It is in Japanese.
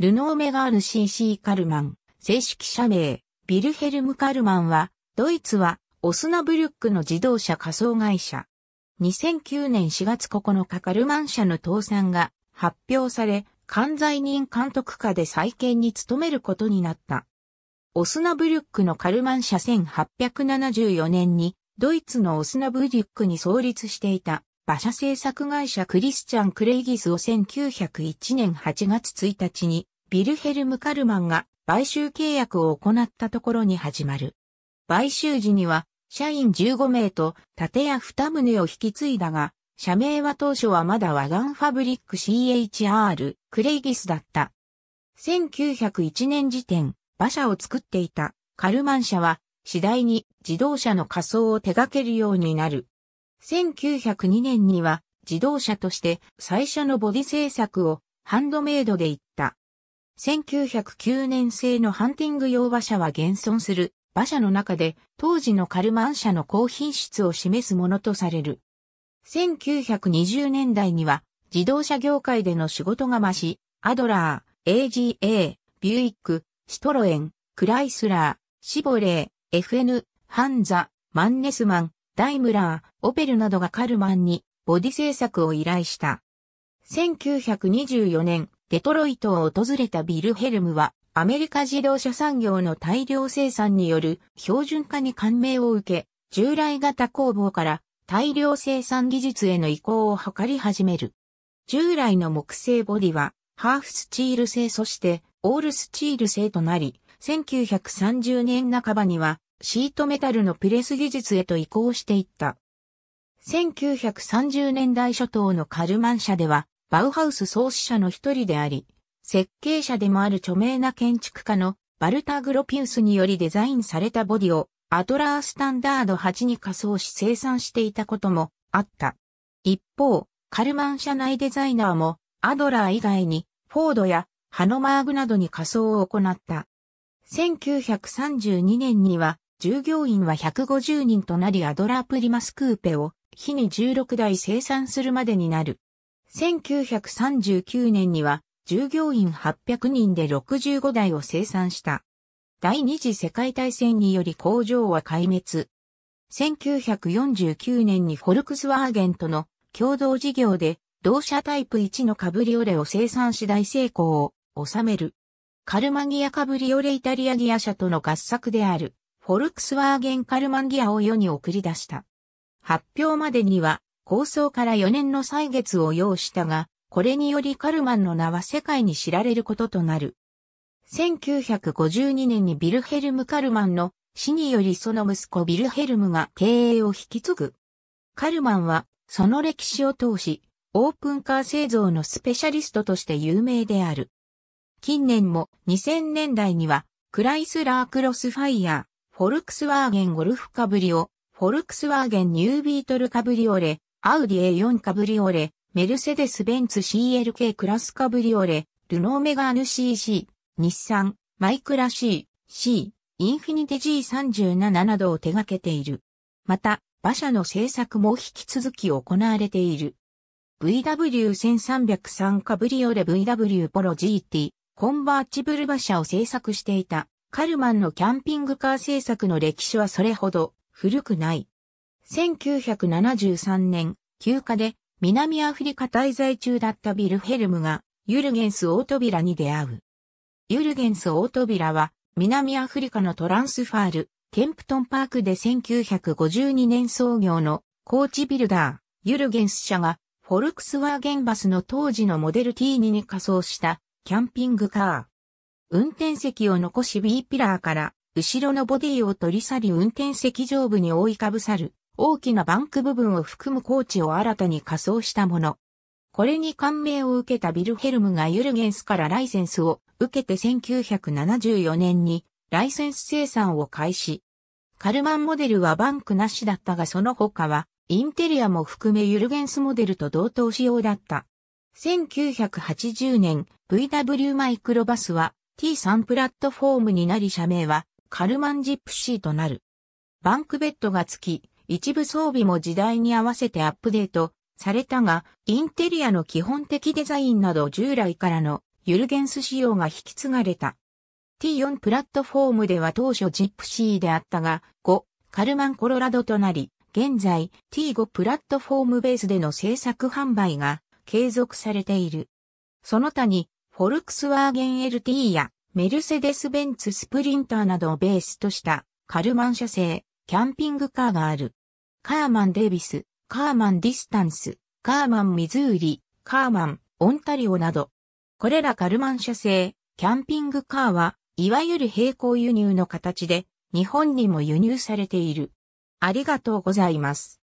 ルノーメガール CC カルマン、正式社名、ビルヘルム・カルマンは、ドイツは、オスナブルックの自動車仮想会社。2009年4月9日カルマン社の倒産が発表され、関西人監督下で再建に努めることになった。オスナブルックのカルマン社1874年に、ドイツのオスナブルックに創立していた馬車製作会社クリスチャン・クレイギスを1901年8月1日にビルヘルム・カルマンが買収契約を行ったところに始まる。買収時には、社員15名と建屋2棟を引き継いだが、社名は当初はまだワガンファブリック CHR クレイギスだった。1901年時点、馬車を作っていたカルマン社は次第に自動車の仮想を手掛けるようになる。1902年には自動車として最初のボディ製作をハンドメイドで行った1909年製のハンティング用馬車は現存する馬車の中で当時のカルマン車の高品質を示すものとされる。1920年代には自動車業界での仕事が増し、アドラー、AGA、ビューイック、シトロエン、クライスラー、シボレー、FN、ハンザ、マンネスマン、ダイムラー、オペルなどがカルマンにボディ制作を依頼した。1924年、デトロイトを訪れたビルヘルムは、アメリカ自動車産業の大量生産による標準化に感銘を受け、従来型工房から大量生産技術への移行を図り始める。従来の木製ボディは、ハーフスチール製そして、オールスチール製となり、1930年半ばには、シートメタルのプレス技術へと移行していった。1930年代初頭のカルマン社では、バウハウス創始者の一人であり、設計者でもある著名な建築家のバルタ・グロピウスによりデザインされたボディをアトラースタンダード8に仮装し生産していたこともあった。一方、カルマン社内デザイナーもアドラー以外にフォードやハノマーグなどに仮装を行った。1932年には従業員は150人となりアドラープリマスクーペを日に16台生産するまでになる。1939年には従業員800人で65台を生産した。第二次世界大戦により工場は壊滅。1949年にフォルクスワーゲンとの共同事業で同社タイプ1のカブリオレを生産し大成功を収める。カルマギアカブリオレイタリアギア社との合作であるフォルクスワーゲンカルマギアを世に送り出した。発表までには構想から4年の歳月を要したが、これによりカルマンの名は世界に知られることとなる。1952年にビルヘルム・カルマンの死によりその息子ビルヘルムが経営を引き継ぐ。カルマンはその歴史を通し、オープンカー製造のスペシャリストとして有名である。近年も2000年代にはクライスラークロスファイヤー、フォルクスワーゲンゴルフカブリオ、フォルクスワーゲンニュービートルカブリオレ、アウディ A4 カブリオレ、メルセデス・ベンツ CLK クラスカブリオレ、ルノーメガーヌ CC、日産、マイクラ C、C、インフィニティ G37 などを手掛けている。また、馬車の製作も引き続き行われている。VW1303 カブリオレ VW ポロ GT、コンバーチブル馬車を製作していた、カルマンのキャンピングカー製作の歴史はそれほど古くない。1973年、休暇で南アフリカ滞在中だったビルヘルムがユルゲンス大扉に出会う。ユルゲンス大扉は南アフリカのトランスファール、ケンプトンパークで1952年創業のコーチビルダー、ユルゲンス社がフォルクスワーゲンバスの当時のモデル T2 に仮装したキャンピングカー。運転席を残し B ピラーから後ろのボディを取り去り運転席上部に覆いかぶさる大きなバンク部分を含む高地を新たに仮装したもの。これに感銘を受けたビルヘルムがユルゲンスからライセンスを受けて1974年にライセンス生産を開始。カルマンモデルはバンクなしだったがその他はインテリアも含めユルゲンスモデルと同等仕様だった。1980年 VW マイクロバスは T3 プラットフォームになり社名はカルマンジップシーとなる。バンクベッドが付き、一部装備も時代に合わせてアップデートされたが、インテリアの基本的デザインなど従来からのゆるゲンス仕様が引き継がれた。T4 プラットフォームでは当初ジップシーであったが、5、カルマンコロラドとなり、現在 T5 プラットフォームベースでの制作販売が継続されている。その他に、フォルクスワーゲン LT やメルセデス・ベンツ・スプリンターなどをベースとしたカルマン社製キャンピングカーがある。カーマン・デイビス、カーマン・ディスタンス、カーマン・ミズーリ、カーマン、オンタリオなど。これらカルマン社製、キャンピングカーは、いわゆる並行輸入の形で、日本にも輸入されている。ありがとうございます。